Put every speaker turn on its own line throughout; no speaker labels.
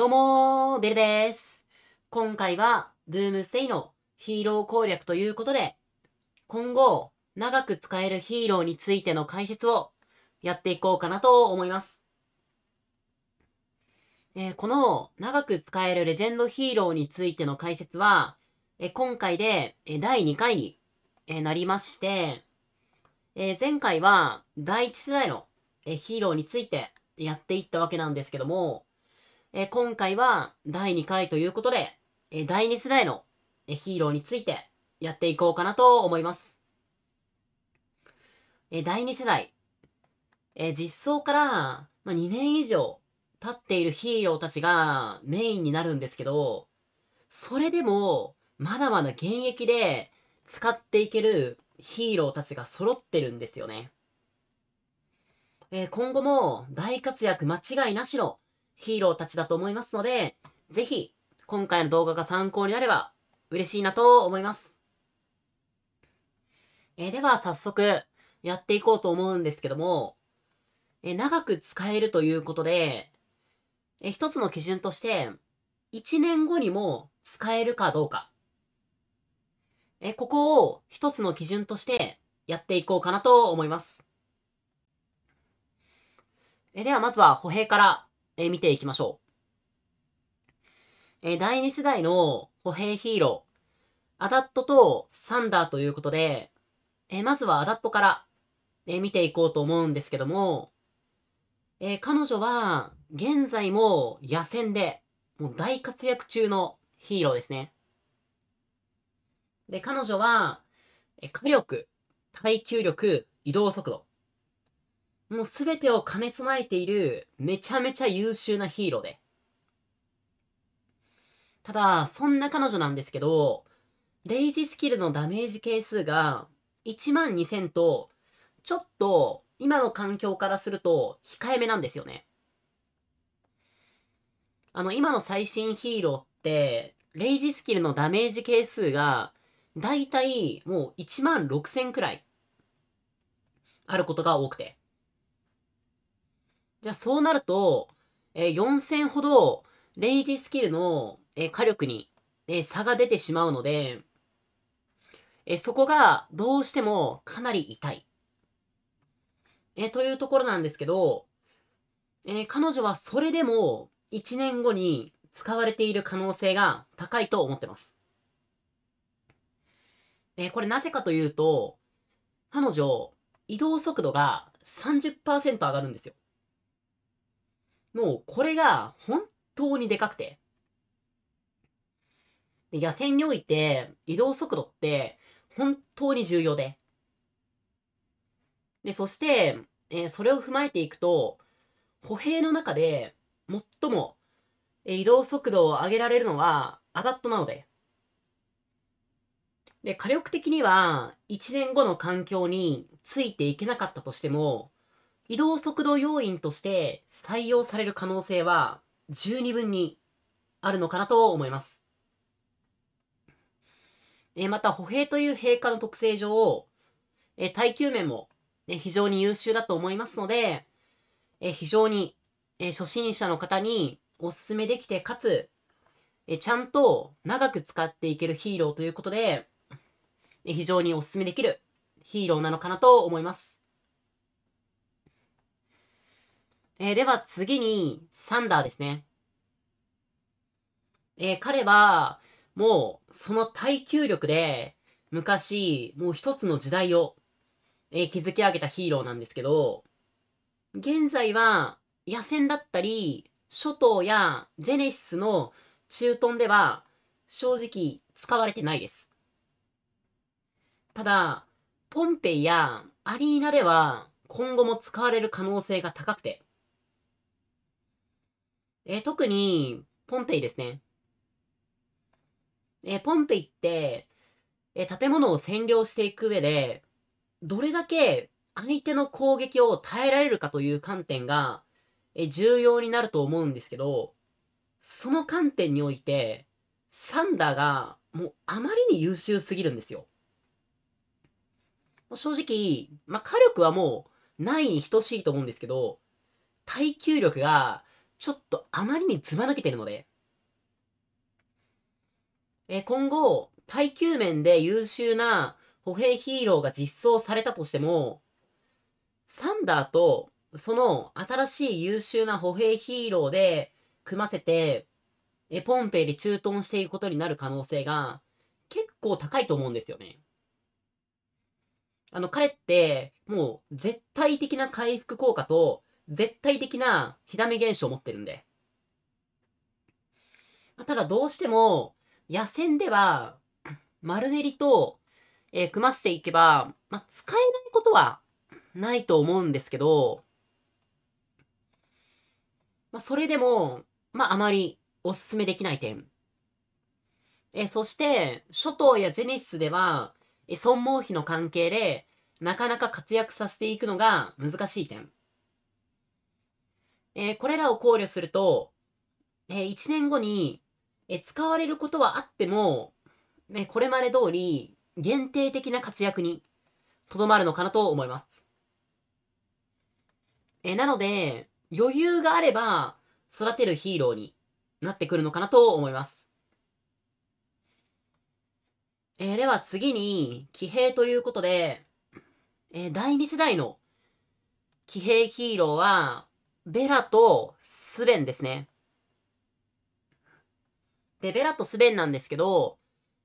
どうもー、ベルです。今回は、ドゥームステイのヒーロー攻略ということで、今後、長く使えるヒーローについての解説をやっていこうかなと思います。えー、この長く使えるレジェンドヒーローについての解説は、えー、今回で、えー、第2回に、えなりまして、え前回は第1世代の、えヒーローについてやっていったわけなんですけども、え今回は第2回ということで、え第2世代のヒーローについてやっていこうかなと思います。え第2世代、え実装から、ま2年以上経っているヒーローたちがメインになるんですけど、それでも、まだまだ現役で使っていけるヒーローたちが揃ってるんですよね。え今後も大活躍間違いなしのヒーローたちだと思いますので、ぜひ、今回の動画が参考になれば嬉しいなと思います。えー、では、早速、やっていこうと思うんですけども、えー、長く使えるということで、えー、一つの基準として、1年後にも使えるかどうか。えここを一つの基準としてやっていこうかなと思います。えではまずは歩兵からえー、見ていきましょう。えー、第2世代の歩兵ヒーロー、アダットとサンダーということで、えまずはアダットから、え見ていこうと思うんですけども、え彼女は現在も野戦で、もう大活躍中のヒーローですね。で、彼女は、え火力、耐久力、移動速度、もうすべてを兼ね備えている、めちゃめちゃ優秀なヒーローで。ただ、そんな彼女なんですけど、レイジスキルのダメージ係数が1万2000と、ちょっと今の環境からすると控えめなんですよね。あの、今の最新ヒーローって、レイジスキルのダメージ係数が、だいたいもう1万6000くらい、あることが多くて。じゃあそうなると、えー、4000ほど、レイジスキルの、えー、火力に、えー、差が出てしまうので、えー、そこがどうしてもかなり痛い。えというところなんですけど、え彼女はそれでも1年後に使われている可能性が高いと思ってます。えこれなぜかというと、彼女、移動速度が30%上がるんですよ。もうこれが本当にでかくて。で野戦において移動速度って本当に重要で。で、そして、えー、それを踏まえていくと、歩兵の中で最も、え移動速度を上げられるのはアダットなので。で、火力的には1年後の環境についていけなかったとしても、移動速度要因として採用される可能性は十二分にあるのかなと思います。えまた歩兵という兵科の特性上、え耐久面も、ね、非常に優秀だと思いますので、え非常に、え初心者の方におすすめできて、かつ、えちゃんと長く使っていけるヒーローということで、え非常におすすめできるヒーローなのかなと思います。えー、では次に、サンダーですね。えー、彼は、もう、その耐久力で、昔、もう一つの時代を、えー、築き上げたヒーローなんですけど、現在は、野戦だったり、諸島やジェネシスの駐屯では、正直、使われてないです。ただ、ポンペイやアリーナでは、今後も使われる可能性が高くて、えー、特に、ポンペイですね。えー、ポンペイって、えー、建物を占領していく上で、どれだけ相手の攻撃を耐えられるかという観点が、え重要になると思うんですけど、その観点において、サンダーがもうあまりに優秀すぎるんですよ。正直、まあ、火力はもうないに等しいと思うんですけど、耐久力がちょっとあまりにずば抜けてるので、え今後、耐久面で優秀な歩兵ヒーローが実装されたとしても、サンダーとその新しい優秀な歩兵ヒーローで組ませて、えポンペイで駐屯していくことになる可能性が結構高いと思うんですよね。あの、彼って、もう絶対的な回復効果と絶対的な火ダメ現象を持ってるんで。ただどうしても、野戦では、丸練りと、えー、組ませていけば、まあ、使えないことはないと思うんですけど、まあ、それでも、まあ、あまりおすすめできない点。えー、そして、諸島やジェネシスでは、え損耗費の関係で、なかなか活躍させていくのが難しい点。えー、これらを考慮すると、えー、1年後に、えー、使われることはあっても、えこれまで通り限定的な活躍にとどまるのかなと思います。えなので、余裕があれば育てるヒーローになってくるのかなと思います。えでは次に、騎兵ということで、え第2世代の騎兵ヒーローは、ベラとスベンですね。で、ベラとスベンなんですけど、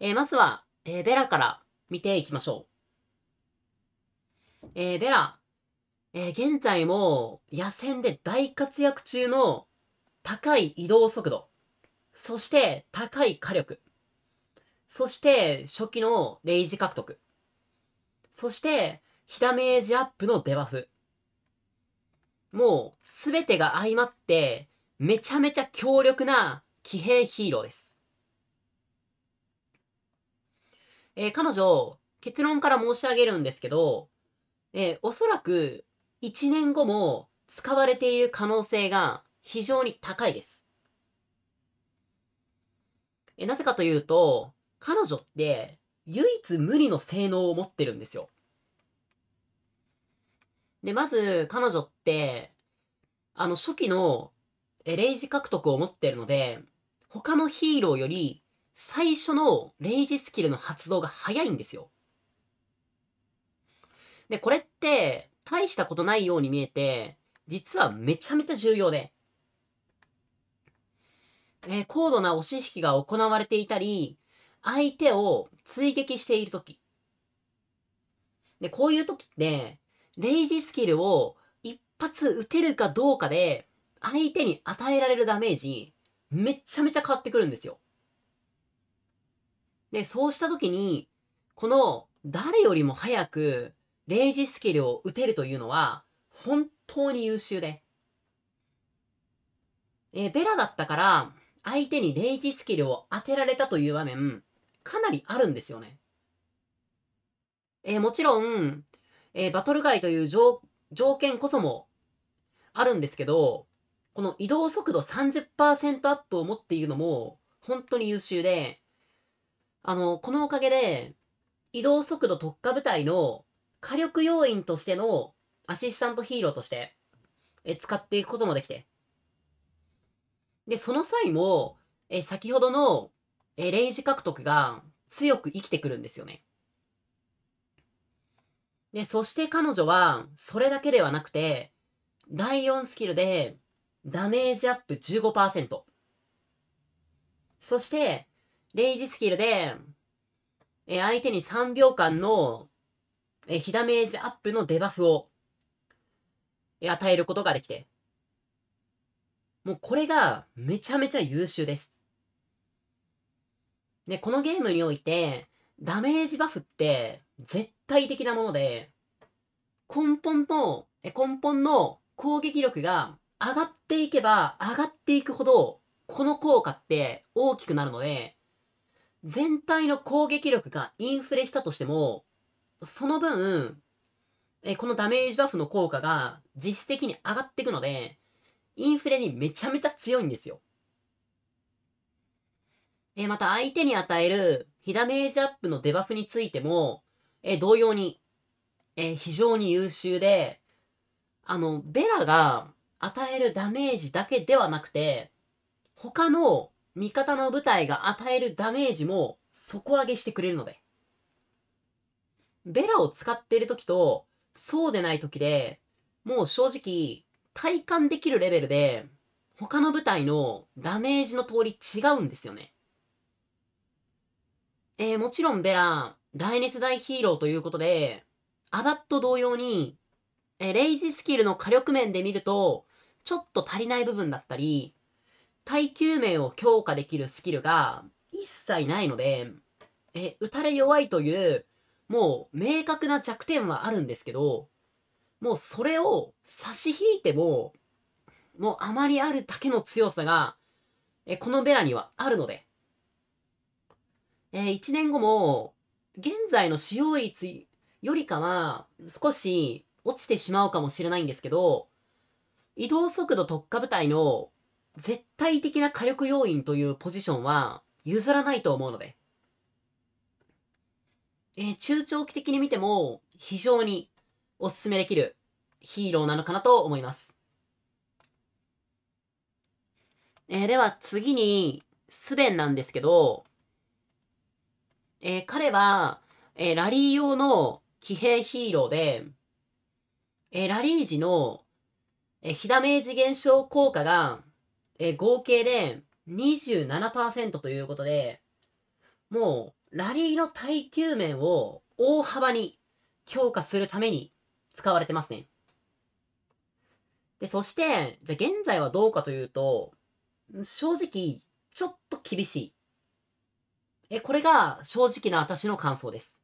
えー、まずは、えー、ベラから見ていきましょう。えー、ベラ、え現在も野戦で大活躍中の高い移動速度、そして高い火力、そして初期のレイジ獲得、そして、ひダメージアップのデバフ。もう全てが相まって、めちゃめちゃ強力な騎兵ヒーローです。えー、彼女、結論から申し上げるんですけど、えー、おそらく1年後も使われている可能性が非常に高いです。えー、なぜかというと、彼女って唯一無二の性能を持ってるんですよ。で、まず、彼女って、あの、初期の、え、レイジ獲得を持ってるので、他のヒーローより、最初のレイジスキルの発動が早いんですよ。で、これって、大したことないように見えて、実はめちゃめちゃ重要で、え高度な押し引きが行われていたり、相手を追撃しているとき。で、こういうときって、レイジスキルを一発撃てるかどうかで、相手に与えられるダメージ、めちゃめちゃ変わってくるんですよ。で、そうした時に、この誰よりも早くレイジスキルを打てるというのは、本当に優秀で。えベラだったから、相手にレイジスキルを当てられたという場面、かなりあるんですよね。えもちろん、えー、バトル外という条件こそもあるんですけど、この移動速度30%アップを持っているのも本当に優秀で、あの、このおかげで移動速度特化部隊の火力要員としてのアシスタントヒーローとしてえ使っていくこともできて。で、その際も、え先ほどのえレイジ獲得が強く生きてくるんですよね。で、そして彼女は、それだけではなくて、第4スキルで、ダメージアップ15%。そして、レイジスキルで、え、相手に3秒間の、え、非ダメージアップのデバフを、え、与えることができて。もうこれが、めちゃめちゃ優秀です。で、このゲームにおいて、ダメージバフって、絶対的なもので、根本の、根本の攻撃力が上がっていけば上がっていくほど、この効果って大きくなるので、全体の攻撃力がインフレしたとしても、その分、えこのダメージバフの効果が実質的に上がっていくので、インフレにめちゃめちゃ強いんですよ。えまた相手に与える非ダメージアップのデバフについても、えー、同様に、えー、非常に優秀で、あの、ベラが与えるダメージだけではなくて、他の味方の部隊が与えるダメージも底上げしてくれるので。ベラを使っている時と、そうでない時で、もう正直、体感できるレベルで、他の部隊のダメージの通り違うんですよね。えー、もちろんベラ、第二世代ヒーローということで、アバット同様に、えレイジスキルの火力面で見ると、ちょっと足りない部分だったり、耐久面を強化できるスキルが一切ないので、え、打たれ弱いという、もう明確な弱点はあるんですけど、もうそれを差し引いても、もうあまりあるだけの強さが、え、このベラにはあるので、え一1年後も、現在の使用率よりかは少し落ちてしまうかもしれないんですけど、移動速度特化部隊の絶対的な火力要因というポジションは譲らないと思うので、えー、中長期的に見ても非常にお勧めできるヒーローなのかなと思います。えー、では次に、スベンなんですけど、えー、彼は、えー、ラリー用の騎兵ヒーローで、えー、ラリー時の、え非ダメージ減少効果が、え合計で27%ということで、もう、ラリーの耐久面を大幅に強化するために使われてますね。で、そして、じゃあ現在はどうかというと、正直、ちょっと厳しい。え、これが正直な私の感想です。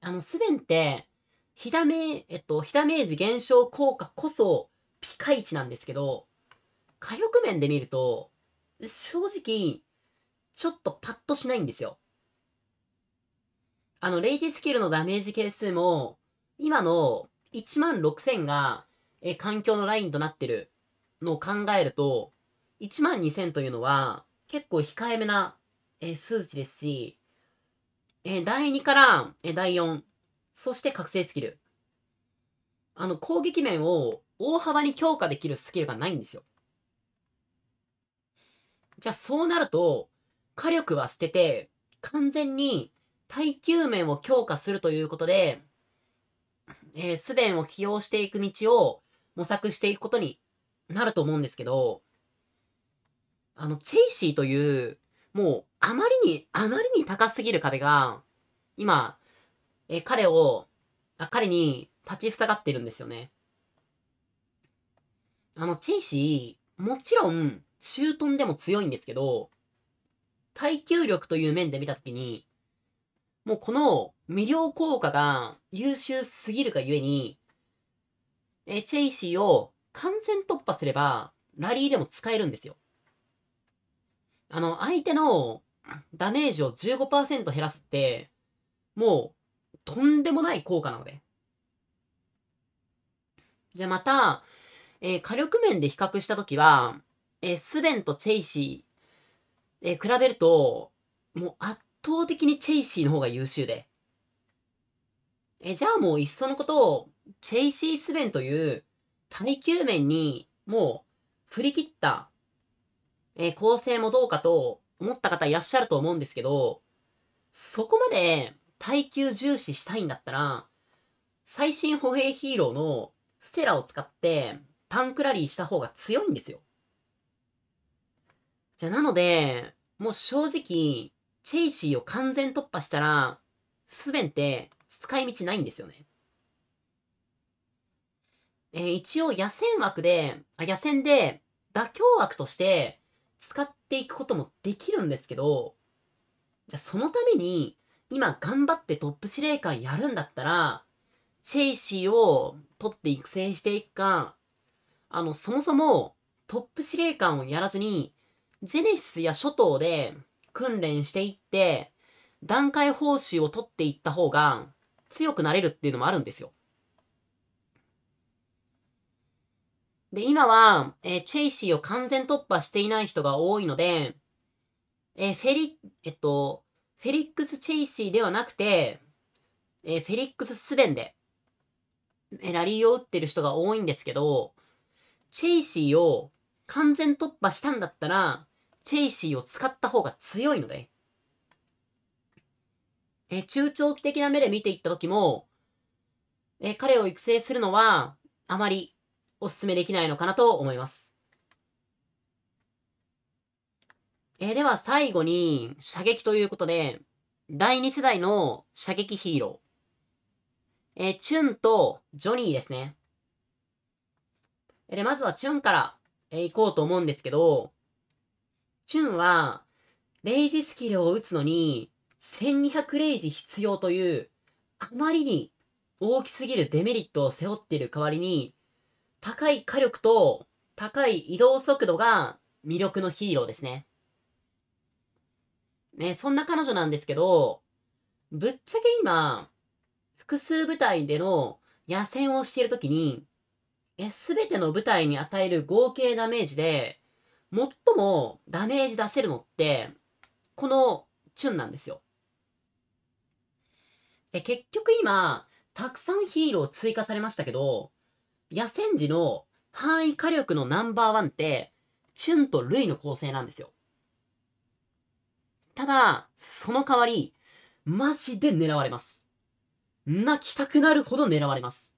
あの、スベンって、ひだめ、えっと、ひだめージ減少効果こそピカイチなんですけど、火力面で見ると、正直、ちょっとパッとしないんですよ。あの、レイジスキルのダメージ係数も、今の1万6000が、え、環境のラインとなってるのを考えると、1万2000というのは、結構控えめな、え数値ですし、え第2から、え第4、そして覚醒スキル。あの、攻撃面を大幅に強化できるスキルがないんですよ。じゃあそうなると、火力は捨てて、完全に耐久面を強化するということで、えー、スベンを起用していく道を模索していくことになると思うんですけど、あの、チェイシーという、もう、あまりに、あまりに高すぎる壁が、今、え彼を、あ、彼に立ち塞がってるんですよね。あの、チェイシー、もちろん、中トンでも強いんですけど、耐久力という面で見たときに、もうこの魅了効果が優秀すぎるがゆえに、えチェイシーを完全突破すれば、ラリーでも使えるんですよ。あの、相手のダメージを15%減らすって、もう、とんでもない効果なので。じゃあまた、えー、火力面で比較したときは、えー、スベンとチェイシー、えー、比べると、もう圧倒的にチェイシーの方が優秀で。えー、じゃあもういっそのことを、チェイシー・スベンという耐久面にもう振り切ったえー、構成もどうかと思った方いらっしゃると思うんですけど、そこまで耐久重視したいんだったら、最新歩兵ヒーローのステラを使ってタンクラリーした方が強いんですよ。じゃ、なので、もう正直、チェイシーを完全突破したら、すべて使い道ないんですよね。えー、一応野戦枠で、あ、野戦で妥協枠として、使っていくこともできるんですけど、じゃあそのために、今頑張ってトップ司令官やるんだったら、チェイシーを取って育成していくか、あの、そもそもトップ司令官をやらずに、ジェネシスや諸島で訓練していって、段階報酬を取っていった方が強くなれるっていうのもあるんですよ。で、今は、えー、チェイシーを完全突破していない人が多いので、えー、フェリ、えっと、フェリックス・チェイシーではなくて、えー、フェリックス・スベンで、えラリーを打ってる人が多いんですけど、チェイシーを完全突破したんだったら、チェイシーを使った方が強いので、え中長期的な目で見ていった時も、え彼を育成するのは、あまりお勧めできないのかなと思います。えー、では最後に、射撃ということで、第2世代の射撃ヒーロー。えー、チュンとジョニーですね。えー、で、まずはチュンから、えー、行こうと思うんですけど、チュンは、レイジスキルを打つのに、1200レイジ必要という、あまりに大きすぎるデメリットを背負っている代わりに、高い火力と高い移動速度が魅力のヒーローですね。ね、そんな彼女なんですけど、ぶっちゃけ今、複数部隊での野戦をしているときに、すべての部隊に与える合計ダメージで、最もダメージ出せるのって、このチュンなんですよ。で、結局今、たくさんヒーロー追加されましたけど、野戦時の範囲火力のナンバーワンって、チュンとルイの構成なんですよ。ただ、その代わり、マジで狙われます。泣きたくなるほど狙われます。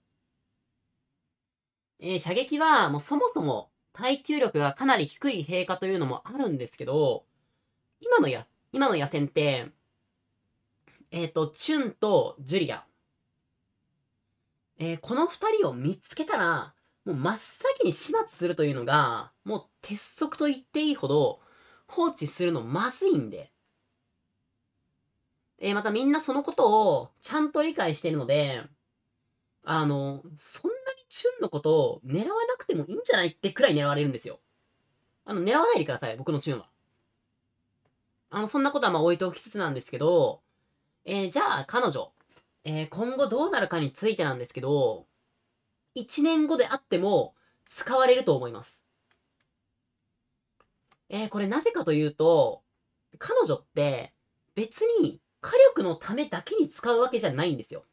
えー、射撃は、もうそもそも耐久力がかなり低い陛下というのもあるんですけど、今のや、今の野戦って、えっ、ー、と、チュンとジュリア、えー、この二人を見つけたら、もう真っ先に始末するというのが、もう鉄則と言っていいほど、放置するのまずいんで。えー、またみんなそのことをちゃんと理解してるので、あの、そんなにチュンのことを狙わなくてもいいんじゃないってくらい狙われるんですよ。あの、狙わないでください、僕のチュンは。あの、そんなことはまあ置いておきつつなんですけど、えー、じゃあ彼女、えー、今後どうなるかについてなんですけど、1年後であっても使われると思います。えー、これなぜかというと、彼女って別に火力のためだけに使うわけじゃないんですよ。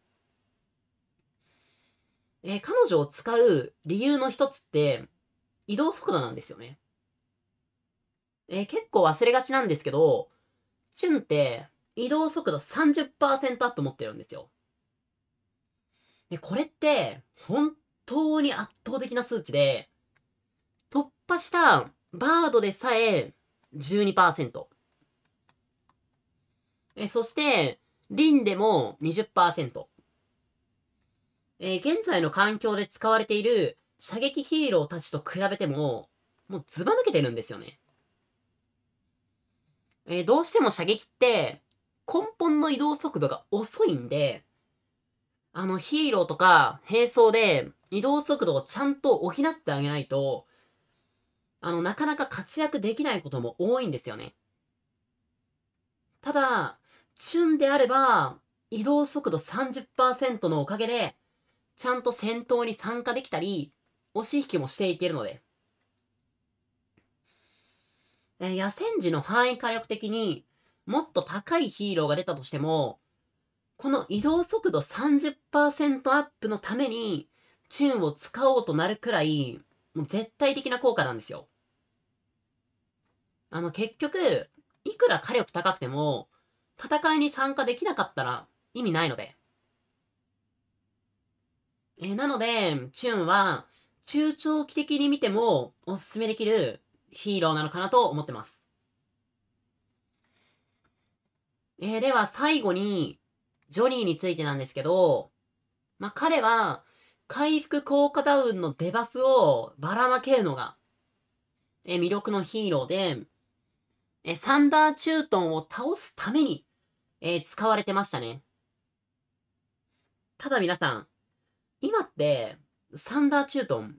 えー、彼女を使う理由の一つって、移動速度なんですよね。えー、結構忘れがちなんですけど、チュンって移動速度30%アップ持ってるんですよ。で、これって、本当に圧倒的な数値で、突破したバードでさえ12%。えそして、リンでも20%。え現在の環境で使われている射撃ヒーローたちと比べても、もうずば抜けてるんですよね。えどうしても射撃って、根本の移動速度が遅いんで、あのヒーローとか並走で移動速度をちゃんと補ってあげないと、あの、なかなか活躍できないことも多いんですよね。ただ、チュンであれば、移動速度30%のおかげで、ちゃんと戦闘に参加できたり、押し引きもしていけるので。え、野戦時の範囲火力的にもっと高いヒーローが出たとしても、この移動速度30%アップのために、チューンを使おうとなるくらい、もう絶対的な効果なんですよ。あの、結局、いくら火力高くても、戦いに参加できなかったら意味ないので。えなので、チューンは、中長期的に見てもおすすめできるヒーローなのかなと思ってます。えー、では最後に、ジョニーについてなんですけど、まあ、彼は、回復効果ダウンのデバフをばらまけるのが、え、魅力のヒーローで、え、サンダーチュートンを倒すために、え、使われてましたね。ただ皆さん、今って、サンダーチュートン、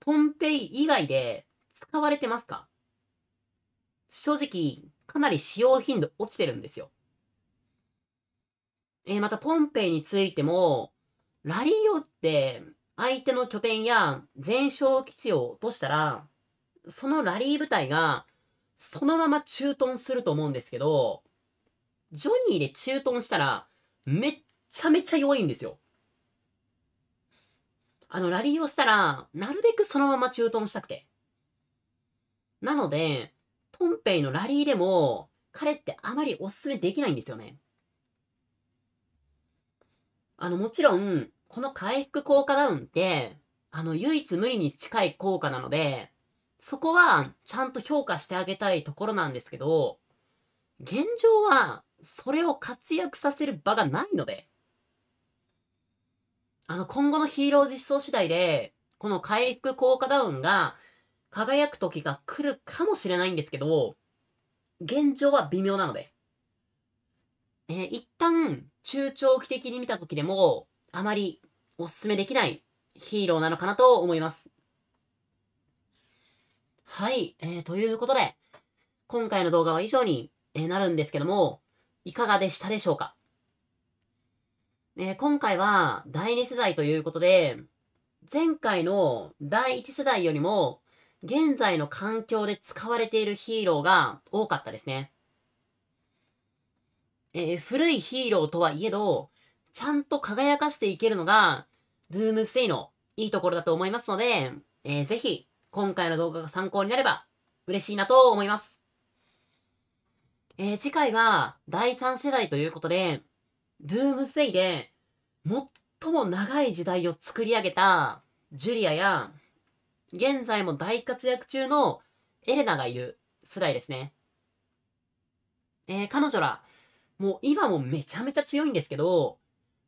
ポンペイ以外で使われてますか正直、かなり使用頻度落ちてるんですよ。えー、またポンペイについても、ラリーオって相手の拠点や前哨基地を落としたら、そのラリー部隊がそのまま駐屯すると思うんですけど、ジョニーで駐屯したらめっちゃめちゃ弱いんですよ。あの、ラリーをしたら、なるべくそのまま駐屯したくて。なので、ポンペイのラリーでも、彼ってあまりおすすめできないんですよね。あの、もちろん、この回復効果ダウンって、あの、唯一無理に近い効果なので、そこは、ちゃんと評価してあげたいところなんですけど、現状は、それを活躍させる場がないので、あの、今後のヒーロー実装次第で、この回復効果ダウンが、輝く時が来るかもしれないんですけど、現状は微妙なので。えー、一旦、中長期的に見た時でも、あまりおすすめできないヒーローなのかなと思います。はい、えー、ということで、今回の動画は以上に、えなるんですけども、いかがでしたでしょうか、えー、今回は第2世代ということで、前回の第1世代よりも、現在の環境で使われているヒーローが多かったですね。えー、古いヒーローとはいえど、ちゃんと輝かせていけるのが、ドゥームステイのいいところだと思いますので、えー、ぜひ、今回の動画が参考になれば、嬉しいなと思います。えー、次回は、第3世代ということで、ドゥームステイで、最も長い時代を作り上げた、ジュリアや、現在も大活躍中のエレナがいる世代ですね。えー、彼女ら、もう今もめちゃめちゃ強いんですけど、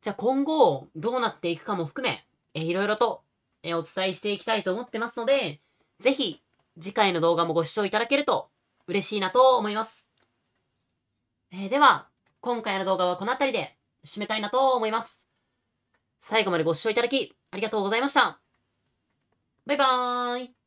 じゃあ今後どうなっていくかも含め、えいろいろと、えお伝えしていきたいと思ってますので、ぜひ次回の動画もご視聴いただけると嬉しいなと思います。えー、では、今回の動画はこの辺りで締めたいなと思います。最後までご視聴いただきありがとうございました。バイバーイ。